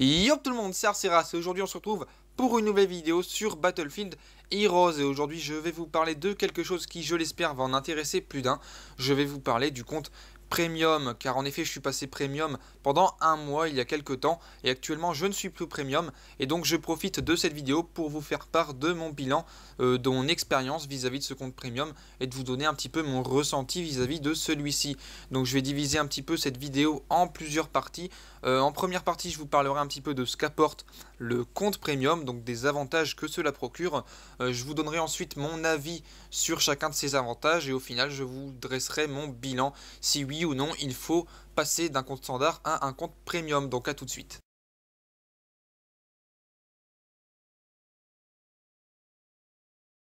Yo tout le monde, c'est Arceras et aujourd'hui on se retrouve pour une nouvelle vidéo sur Battlefield Heroes et aujourd'hui je vais vous parler de quelque chose qui je l'espère va en intéresser plus d'un. Je vais vous parler du compte premium, car en effet je suis passé premium pendant un mois il y a quelques temps, et actuellement je ne suis plus premium, et donc je profite de cette vidéo pour vous faire part de mon bilan, euh, de mon expérience vis-à-vis de ce compte premium, et de vous donner un petit peu mon ressenti vis-à-vis de celui-ci. Donc je vais diviser un petit peu cette vidéo en plusieurs parties. Euh, en première partie je vous parlerai un petit peu de ce qu'apporte le compte premium, donc des avantages que cela procure. Euh, je vous donnerai ensuite mon avis sur chacun de ces avantages et au final je vous dresserai mon bilan si oui ou non il faut passer d'un compte standard à un compte premium. Donc à tout de suite.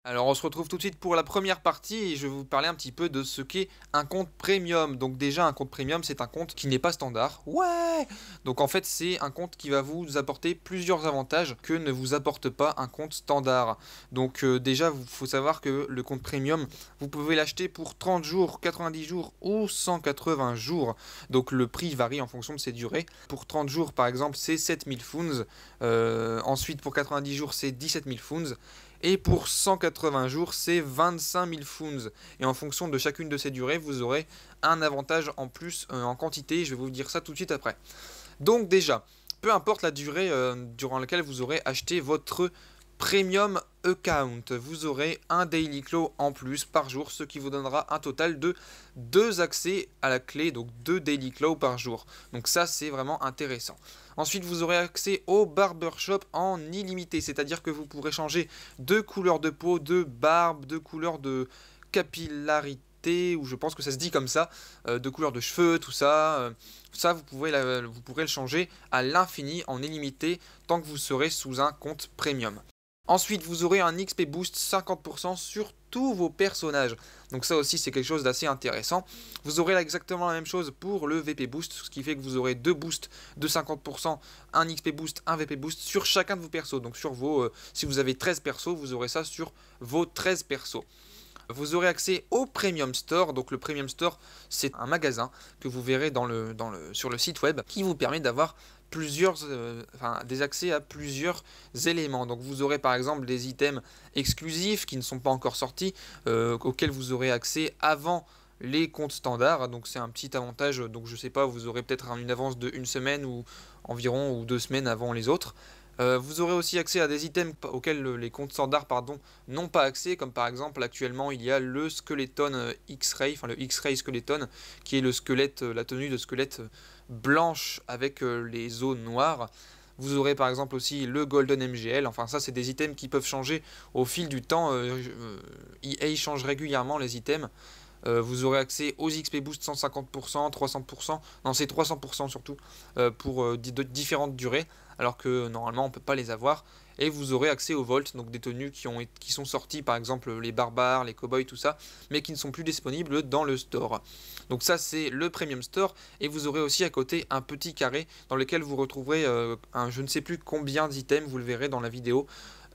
Alors on se retrouve tout de suite pour la première partie et je vais vous parler un petit peu de ce qu'est un compte premium. Donc déjà un compte premium c'est un compte qui n'est pas standard. Ouais Donc en fait c'est un compte qui va vous apporter plusieurs avantages que ne vous apporte pas un compte standard. Donc euh, déjà il faut savoir que le compte premium vous pouvez l'acheter pour 30 jours, 90 jours ou 180 jours. Donc le prix varie en fonction de ses durées. Pour 30 jours par exemple c'est 7000 funds. Euh, ensuite pour 90 jours c'est 17000 funds. Et pour 180 jours, c'est 25 000 Foons. Et en fonction de chacune de ces durées, vous aurez un avantage en plus euh, en quantité. Je vais vous dire ça tout de suite après. Donc déjà, peu importe la durée euh, durant laquelle vous aurez acheté votre Premium Account. Vous aurez un Daily Claw en plus par jour, ce qui vous donnera un total de deux accès à la clé, donc deux Daily Claw par jour. Donc ça, c'est vraiment intéressant. Ensuite, vous aurez accès au Barbershop en illimité, c'est-à-dire que vous pourrez changer de couleur de peau, de barbe, de couleur de capillarité ou je pense que ça se dit comme ça, euh, de couleur de cheveux, tout ça. Euh, ça, vous pourrez le changer à l'infini, en illimité, tant que vous serez sous un compte premium. Ensuite, vous aurez un XP boost 50% sur tous vos personnages. Donc ça aussi, c'est quelque chose d'assez intéressant. Vous aurez exactement la même chose pour le VP boost, ce qui fait que vous aurez deux boosts de 50%, un XP boost, un VP boost sur chacun de vos persos. Donc sur vos, euh, si vous avez 13 persos, vous aurez ça sur vos 13 persos. Vous aurez accès au Premium Store. Donc le Premium Store, c'est un magasin que vous verrez sur le site web qui vous permet d'avoir plusieurs, euh, des accès à plusieurs éléments. Donc vous aurez par exemple des items exclusifs qui ne sont pas encore sortis, euh, auxquels vous aurez accès avant les comptes standards. Donc c'est un petit avantage. Donc je sais pas, vous aurez peut-être une avance de une semaine ou environ ou deux semaines avant les autres. Euh, vous aurez aussi accès à des items auxquels les comptes standards pardon, n'ont pas accès, comme par exemple actuellement il y a le skeleton X-Ray, enfin le X-Ray skeleton, qui est le squelette, la tenue de squelette blanche avec euh, les zones noires. Vous aurez par exemple aussi le Golden MGL. Enfin, ça, c'est des items qui peuvent changer au fil du temps. Euh, euh, EA change régulièrement les items. vous aurez accès aux XP Boost 150%, 300%, non, c'est 300% surtout, pour différentes durées, alors que normalement on ne peut pas les avoir et vous aurez accès aux volts, donc des tenues qui, ont, qui sont sorties, par exemple les barbares, les cowboys, tout ça, mais qui ne sont plus disponibles dans le store. Donc ça c'est le Premium Store, et vous aurez aussi à côté un petit carré dans lequel vous retrouverez euh, un je ne sais plus combien d'items, vous le verrez dans la vidéo,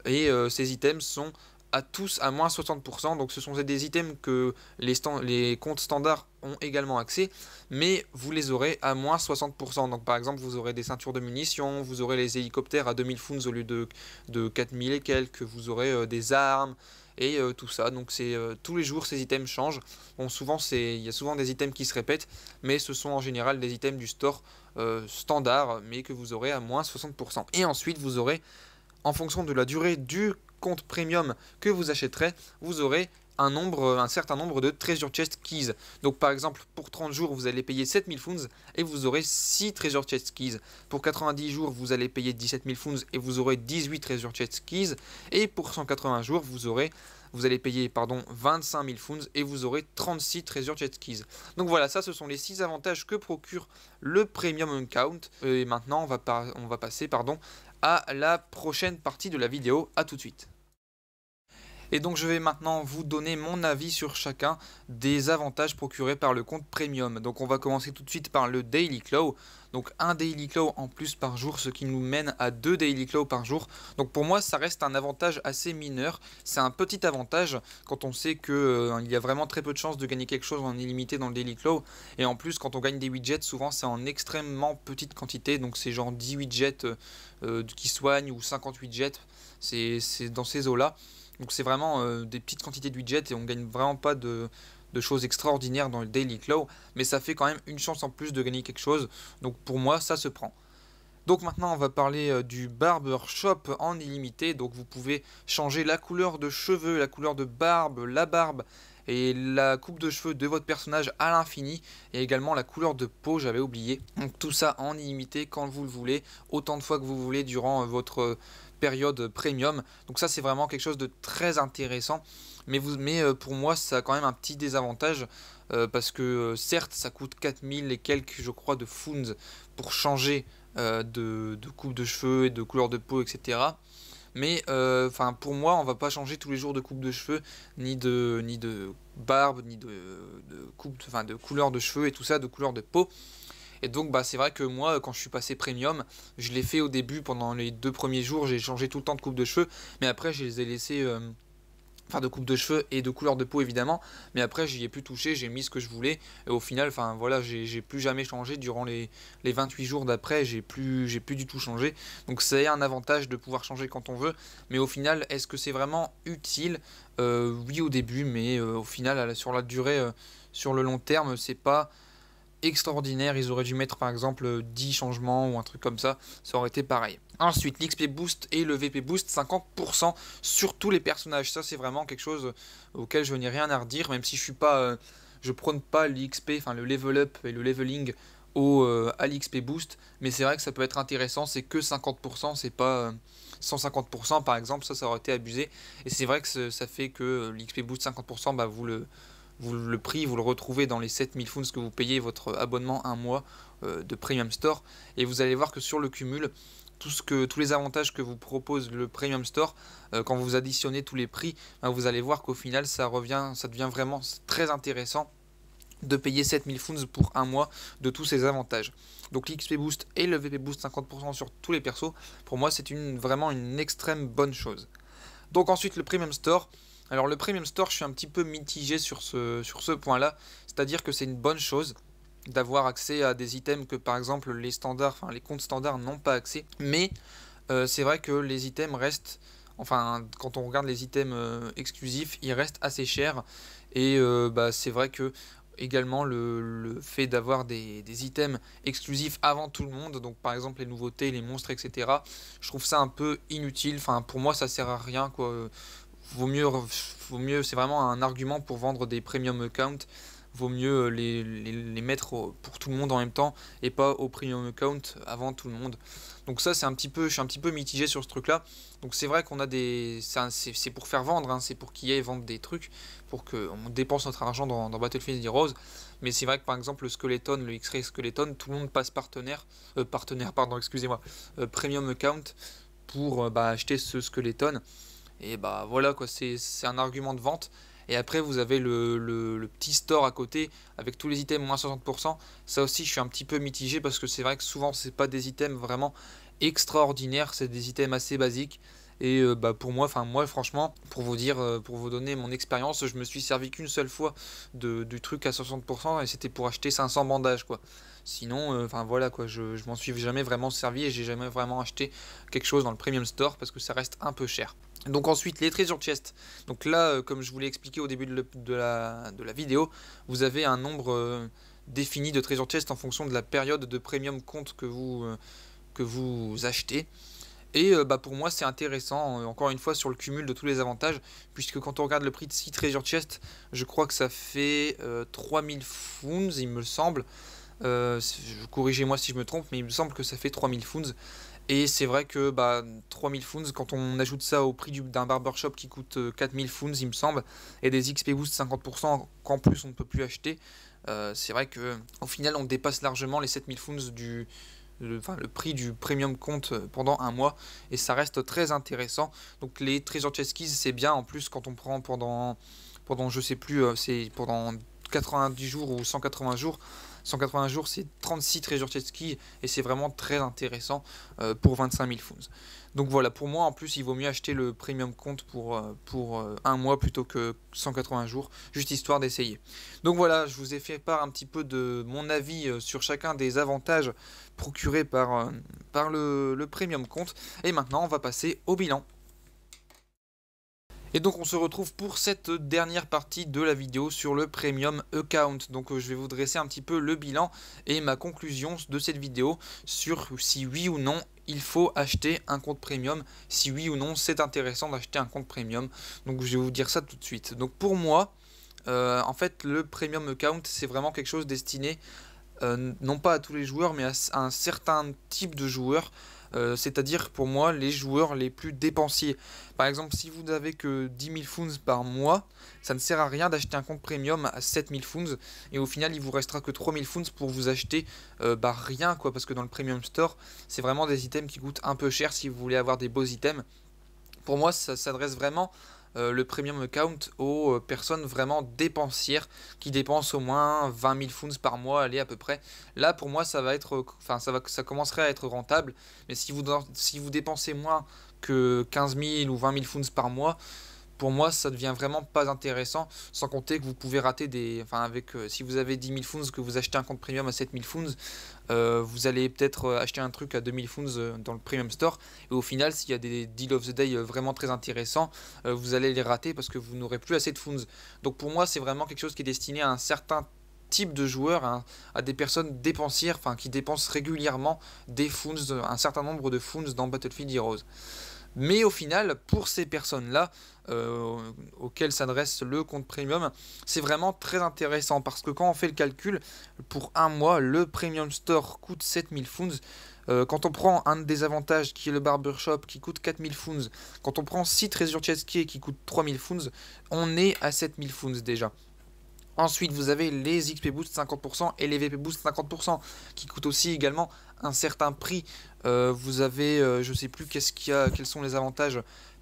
et euh, ces items sont à tous à moins 60%. Donc ce sont des items que les, les comptes standards ont également accès, mais vous les aurez à moins 60%. Donc par exemple, vous aurez des ceintures de munitions, vous aurez les hélicoptères à 2000 funds au lieu de, de 4000 et quelques, vous aurez euh, des armes et euh, tout ça. Donc c'est euh, tous les jours ces items changent. Bon, souvent c'est il y a souvent des items qui se répètent, mais ce sont en général des items du store standard, mais que vous aurez à moins 60%. Et ensuite vous aurez en fonction de la durée du compte premium que vous achèterez, vous aurez un, nombre, un certain nombre de Treasure Chest Keys. Donc par exemple, pour 30 jours, vous allez payer 7000 funds et vous aurez 6 Treasure Chest Keys. Pour 90 jours, vous allez payer 17000 funds et vous aurez 18 Treasure Chest Keys. Et pour 180 jours, vous aurez vous allez payer pardon, 25 000 funds et vous aurez 36 trésors jet Keys. Donc voilà, ça ce sont les 6 avantages que procure le premium account. Et maintenant on va, on va passer pardon, à la prochaine partie de la vidéo. A tout de suite. Et donc je vais maintenant vous donner mon avis sur chacun des avantages procurés par le compte premium. Donc on va commencer tout de suite par le Daily Claw. Donc un Daily Claw en plus par jour, ce qui nous mène à deux Daily Claw par jour. Donc pour moi ça reste un avantage assez mineur. C'est un petit avantage quand on sait qu'il euh, y a vraiment très peu de chances de gagner quelque chose en illimité dans le Daily Claw. Et en plus quand on gagne des widgets, souvent c'est en extrêmement petite quantité. Donc c'est genre 10 widgets euh, euh, qui soignent ou 50 widgets. C'est dans ces eaux là. Donc c'est vraiment euh, des petites quantités de widgets et on gagne vraiment pas de, choses extraordinaires dans le Daily Claw, mais ça fait quand même une chance en plus de gagner quelque chose. Donc pour moi, ça se prend. Donc maintenant, on va parler euh, du barbershop Shop en illimité. Donc vous pouvez changer la couleur de cheveux, la couleur de barbe, la barbe et la coupe de cheveux de votre personnage à l'infini et également la couleur de peau, j'avais oublié. Donc tout ça en illimité quand vous le voulez, autant de fois que vous voulez durant euh, votre période premium. Donc ça c'est vraiment quelque chose de très intéressant. Mais, vous, mais euh, pour moi ça a quand même un petit désavantage. Euh, parce que euh, certes ça coûte 4000 et quelques je crois de funds pour changer de, coupe de cheveux et de couleur de peau etc. Mais enfin pour moi on va pas changer tous les jours de coupe de cheveux, ni de, ni de barbe, ni de, de coupe, enfin de couleur de cheveux et tout ça, de couleur de peau. Et donc, bah, c'est vrai que moi, quand je suis passé premium, je l'ai fait au début pendant les deux premiers jours. J'ai changé tout le temps de coupe de cheveux, mais après, je les ai laissés. Euh, enfin, de coupe de cheveux et de couleur de peau évidemment, mais après j'y ai plus touché, j'ai mis ce que je voulais, et au final, enfin voilà, j'ai plus jamais changé durant les, 28 jours d'après, j'ai plus, plus du tout changé, donc c'est un avantage de pouvoir changer quand on veut, mais au final, est-ce que c'est vraiment utile euh, Oui au début, mais euh, au final, sur la durée, sur le long terme, c'est pas extraordinaire. Ils auraient dû mettre par exemple 10 changements ou un truc comme ça, ça aurait été pareil. Ensuite, l'XP Boost et le VP Boost, 50% sur tous les personnages. Ça, c'est vraiment quelque chose auquel je n'ai rien à redire, même si je suis pas, euh, je prône pas l'XP, enfin le level up et le leveling au, euh, à l'XP Boost. Mais c'est vrai que ça peut être intéressant, c'est que 50%, c'est pas... 150% euh, par exemple, ça ça aurait été abusé. Et c'est vrai que ça fait que l'XP boost 50%, bah, vous le, vous, le prix, vous le retrouvez dans les 7000 funds que vous payez votre abonnement un mois euh, de Premium Store. Et vous allez voir que sur le cumul, tout ce que, tous les avantages que vous propose le Premium Store, euh, quand vous additionnez tous les prix, ben, vous allez voir qu'au final, ça, revient, ça devient vraiment très intéressant de payer 7000 funds pour un mois de tous ces avantages. Donc l'XP Boost et le VP Boost 50% sur tous les persos, pour moi c'est une, vraiment une extrême bonne chose. Donc ensuite le Premium Store, alors le Premium Store, je suis un petit peu mitigé sur ce, sur ce point-là, c'est-à-dire que c'est une bonne chose d'avoir accès à des items que par exemple les standards, enfin les comptes standards n'ont pas accès, mais euh, c'est vrai que les items restent, enfin quand on regarde les items euh, exclusifs, ils restent assez chers, et euh, bah, c'est vrai que également le, fait d'avoir des, des, items exclusifs avant tout le monde, donc par exemple les nouveautés, les monstres, etc. Je trouve ça un peu inutile. Enfin, pour moi, ça sert à rien quoi vaut mieux, vaut mieux c'est vraiment un argument pour vendre des premium accounts. Vaut mieux euh, les, mettre pour tout le monde en même temps et pas au premium account avant tout le monde. Donc ça, c'est un petit peu, je suis un petit peu mitigé sur ce truc-là. Donc c'est vrai qu'on a des, c'est pour faire vendre, hein, c'est pour qu'il y ait vendre des trucs, pour qu'on dépense notre argent dans, dans Battlefield Heroes. Mais c'est vrai que par exemple le Skeleton, le X-Ray Skeleton, tout le monde passe partenaire, euh, partenaire, pardon, excusez-moi, euh, premium account pour bah, acheter ce Skeleton. Et bah voilà, quoi, c'est un argument de vente. Et après, vous avez le, petit store à côté avec tous les items moins 60%. Ça aussi, je suis un petit peu mitigé parce que c'est vrai que souvent, c'est pas des items vraiment extraordinaires, c'est des items assez basiques. Et euh, bah, pour moi, enfin moi franchement, pour vous dire, euh, pour vous donner mon expérience, je me suis servi qu'une seule fois de, du truc à 60% et c'était pour acheter 500 bandages quoi. Sinon, euh, enfin voilà quoi, je, je m'en suis jamais vraiment servi et j'ai jamais vraiment acheté quelque chose dans le premium store parce que ça reste un peu cher. Donc ensuite, les treasure chest. Donc là, euh, comme je vous l'ai expliqué au début de, la, vidéo, vous avez un nombre euh, défini de treasure chest en fonction de la période de premium compte que vous, euh, que vous achetez. Et bah, pour moi, c'est intéressant, encore une fois, sur le cumul de tous les avantages, puisque quand on regarde le prix de 6 treasure chest, je crois que ça fait 3000 foons, il me semble. Corrigez-moi si je me trompe, mais il me semble que ça fait 3000 foons. Et c'est vrai que bah, 3000 founds, quand on ajoute ça au prix d'un barbershop qui coûte 4000 euh, founds, il me semble, et des XP Boost 50% qu'en plus on ne peut plus acheter, euh, c'est vrai que au final on dépasse largement les 7000 founds du, prix du premium compte euh, pendant un mois et ça reste très intéressant. Donc les Treasure Chest c'est bien en plus quand on prend pendant pendant je sais plus c'est pendant 90 jours ou 180 jours 180 jours, c'est 36 treasure chest et c'est vraiment très intéressant euh, pour 25 000 funds. Donc voilà, pour moi en plus, il vaut mieux acheter le premium compte pour, euh, pour euh, un mois plutôt que 180 jours, juste histoire d'essayer. Donc voilà, je vous ai fait part un petit peu de mon avis sur chacun des avantages procurés par, par le, le premium compte. Et maintenant, on va passer au bilan. Et donc on se retrouve pour cette dernière partie de la vidéo sur le Premium Account. Donc euh, je vais vous dresser un petit peu le bilan et ma conclusion de cette vidéo sur si oui ou non il faut acheter un compte premium. Si oui ou non c'est intéressant d'acheter un compte premium. Donc je vais vous dire ça tout de suite. Donc pour moi, euh, en fait le Premium Account c'est vraiment quelque chose destiné euh, non pas à tous les joueurs mais à un certain type de joueurs euh, c'est-à-dire pour moi les joueurs les plus dépensiers. Par exemple, si vous n'avez que 10 000 funds par mois, ça ne sert à rien d'acheter un compte premium à 7 000 funds, et au final il vous restera que 3 000 funds pour vous acheter euh, bah, rien, quoi, parce que dans le premium store, c'est vraiment des items qui coûtent un peu cher si vous voulez avoir des beaux items. Pour moi, ça s'adresse vraiment euh, le premium account aux euh, personnes vraiment dépensières qui dépensent au moins 20 000 funds par mois, allez à peu près. Là pour moi ça va être, enfin ça va, ça commencerait à être rentable. Mais si vous si vous dépensez moins que 15 000 ou 20 000 funds par mois, pour moi, ça devient vraiment pas intéressant. Sans compter que vous pouvez rater des. Enfin, avec euh, si vous avez 10 000 funds, que vous achetez un compte premium à 7000 funds, euh, vous allez peut-être euh, acheter un truc à 000 funds euh, dans le premium store. Et au final, s'il y a des deal of the day vraiment très intéressants, vous allez les rater parce que vous n'aurez plus assez de funds. Donc pour moi, c'est vraiment quelque chose qui est destiné à un certain type de joueurs, hein, à des personnes dépensières, enfin qui dépensent régulièrement des funds, un certain nombre de funds dans Battlefield Heroes. Mais au final, pour ces personnes-là, euh, auquel s'adresse le compte premium, c'est vraiment très intéressant parce que quand on fait le calcul, pour un mois, le premium store coûte 7000 funds. Euh, quand on prend un des avantages qui est le barbershop qui coûte 4000 funds, quand on prend 6 trésors qui coûte 3000 funds, on est à 7000 funds déjà. Ensuite, vous avez les XP Boost 50% et les VP Boost 50% qui coûtent aussi également un certain prix. Euh, vous avez, je sais plus qu'est-ce qu'il y a, quels sont les avantages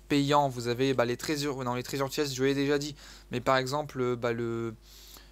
payant vous avez bah, les trésors, dans les trésors chest, je l'ai déjà dit, mais par exemple euh, bah, le,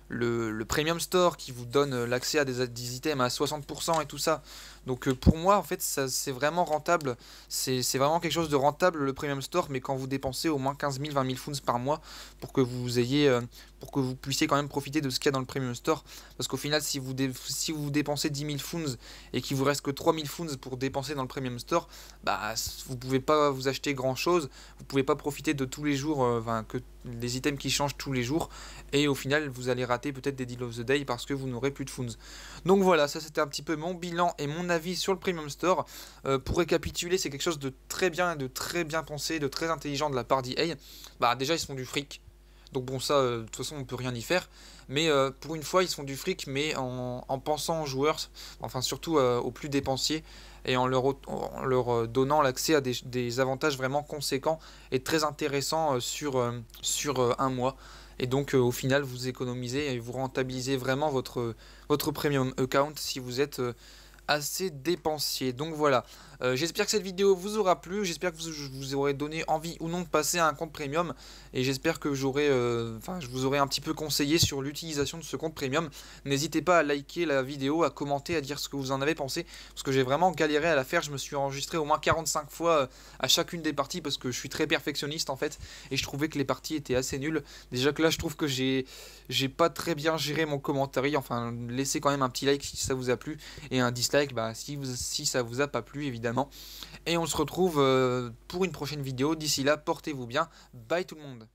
le, Premium Store qui vous donne euh, l'accès à des, des, items à 60% et tout ça. Donc euh, pour moi, en fait, c'est vraiment rentable. C'est vraiment quelque chose de rentable le Premium Store, mais quand vous dépensez au moins 15 000, 20 000 funds par mois pour que vous ayez, euh, pour que vous puissiez quand même profiter de ce qu'il y a dans le Premium Store. Parce qu'au final, si vous, si vous dépensez 10 000 funds et qu'il vous reste que 3 000 funds pour dépenser dans le Premium Store, bah vous pouvez pas vous acheter grand chose. Vous pouvez pas profiter de tous les jours, euh, enfin, que les items qui changent tous les jours. Et au final, vous allez rater peut-être des deals of the day parce que vous n'aurez plus de funds. Donc voilà, ça c'était un petit peu mon bilan et mon avis, sur le Premium Store. Euh, pour récapituler, c'est quelque chose de très bien, de très bien pensé, de très intelligent de la part d'EA. Bah, déjà, ils sont du fric. Donc bon, ça, euh, de toute façon, on peut rien y faire. Mais euh, pour une fois, ils sont du fric, mais en, pensant aux joueurs, enfin surtout aux plus dépensiers, et en leur, leur donnant l'accès à des, des, avantages vraiment conséquents et très intéressants sur, sur un mois. Et donc au final, vous économisez et vous rentabilisez vraiment votre, votre premium account si vous êtes assez dépensier. Donc voilà, euh, j'espère que cette vidéo vous aura plu, j'espère que je vous aurai donné envie ou non de passer à un compte premium et j'espère que j'aurai, euh, enfin, je vous aurai un petit peu conseillé sur l'utilisation de ce compte premium. N'hésitez pas à liker la vidéo, à commenter, à dire ce que vous en avez pensé parce que j'ai vraiment galéré à la faire. Je me suis enregistré au moins 45 fois euh, à chacune des parties parce que je suis très perfectionniste en fait et je trouvais que les parties étaient assez nulles. Déjà que là, je trouve que j'ai, j'ai pas très bien géré mon commentaire. Enfin, laissez quand même un petit like si ça vous a plu et un dislike bah, si, vous, si ça vous a pas plu évidemment et on se retrouve euh, pour une prochaine vidéo. D'ici là, portez-vous bien. Bye tout le monde.